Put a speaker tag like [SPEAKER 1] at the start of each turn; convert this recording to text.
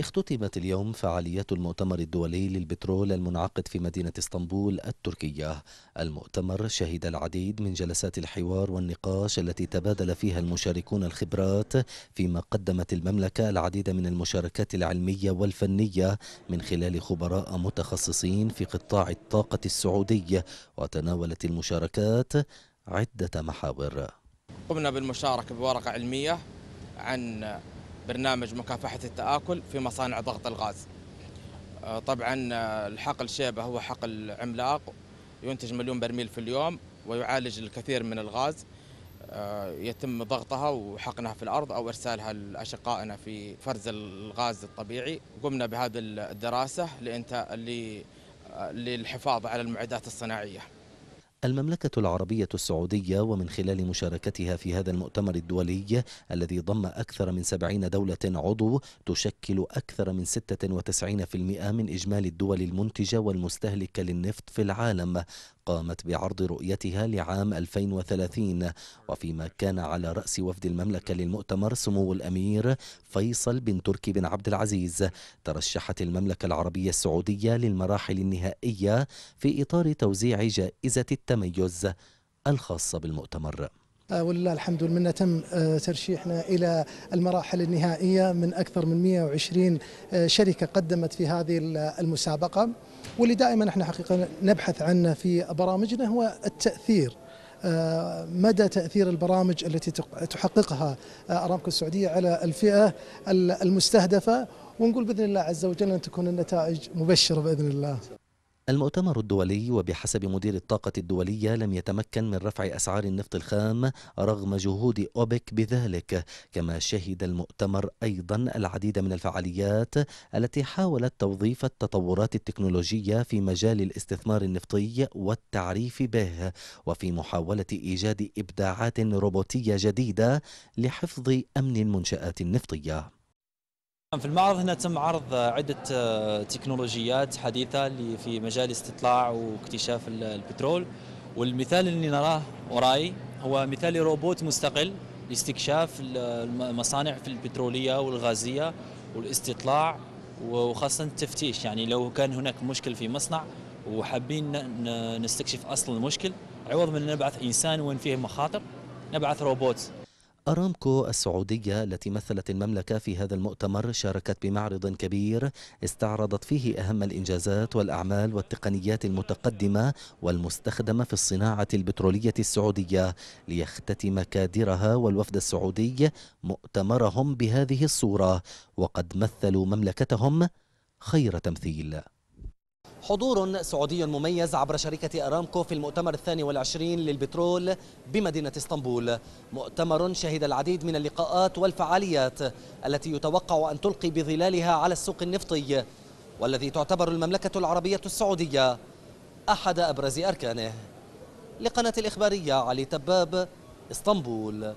[SPEAKER 1] اختتمت اليوم فعاليات المؤتمر الدولي للبترول المنعقد في مدينة اسطنبول التركية المؤتمر شهد العديد من جلسات الحوار والنقاش التي تبادل فيها المشاركون الخبرات فيما قدمت المملكة العديد من المشاركات العلمية والفنية من خلال خبراء متخصصين في قطاع الطاقة السعودي وتناولت المشاركات عدة محاور
[SPEAKER 2] قمنا بالمشاركة بورقة علمية عن برنامج مكافحة التآكل في مصانع ضغط الغاز آه، طبعا آه، الحقل شيبة هو حقل عملاق ينتج مليون برميل في اليوم ويعالج الكثير من الغاز آه، يتم ضغطها وحقنها في الأرض أو إرسالها لأشقائنا في فرز الغاز الطبيعي قمنا بهذه الدراسة للحفاظ على المعدات الصناعية
[SPEAKER 1] المملكة العربية السعودية ومن خلال مشاركتها في هذا المؤتمر الدولي الذي ضم أكثر من 70 دولة عضو تشكل أكثر من 96% من إجمالي الدول المنتجة والمستهلكة للنفط في العالم قامت بعرض رؤيتها لعام 2030 وفيما كان على رأس وفد المملكة للمؤتمر سمو الأمير فيصل بن تركي بن عبد العزيز ترشحت المملكة العربية السعودية للمراحل النهائية في إطار توزيع جائزة التميز الخاصة بالمؤتمر
[SPEAKER 3] ولله الحمد والمنة تم آه، ترشيحنا إلى المراحل النهائية من أكثر من 120 آه، شركة قدمت في هذه المسابقة واللي دائما احنا حقيقة نبحث عنه في برامجنا هو التأثير آه، مدى تأثير البرامج التي تحققها أرامكو السعودية على الفئة المستهدفة ونقول بإذن الله عز وجل أن تكون النتائج مبشرة بإذن الله
[SPEAKER 1] المؤتمر الدولي وبحسب مدير الطاقة الدولية لم يتمكن من رفع أسعار النفط الخام رغم جهود أوبك بذلك كما شهد المؤتمر أيضا العديد من الفعاليات التي حاولت توظيف التطورات التكنولوجية في مجال الاستثمار النفطي والتعريف به وفي محاولة إيجاد إبداعات روبوتية جديدة لحفظ أمن المنشآت النفطية
[SPEAKER 4] في المعرض هنا تم عرض عدة آه، تكنولوجيات حديثة في مجال استطلاع واكتشاف البترول والمثال اللي نراه وراي هو مثال روبوت مستقل لاستكشاف المصانع في البترولية والغازية والاستطلاع وخاصة التفتيش يعني لو كان هناك مشكل في مصنع وحابين نستكشف أصل المشكل عوض من نبعث إنسان وين فيه مخاطر نبعث روبوت
[SPEAKER 1] أرامكو السعودية التي مثلت المملكة في هذا المؤتمر شاركت بمعرض كبير استعرضت فيه أهم الإنجازات والأعمال والتقنيات المتقدمة والمستخدمة في الصناعة البترولية السعودية ليختتم كادرها والوفد السعودي مؤتمرهم بهذه الصورة وقد مثلوا مملكتهم خير تمثيل حضور سعودي مميز عبر شركة أرامكو في المؤتمر الثاني والعشرين للبترول بمدينة اسطنبول مؤتمر شهد العديد من اللقاءات والفعاليات التي يتوقع أن تلقي بظلالها على السوق النفطي والذي تعتبر المملكة العربية السعودية أحد أبرز أركانه لقناة الإخبارية علي تباب اسطنبول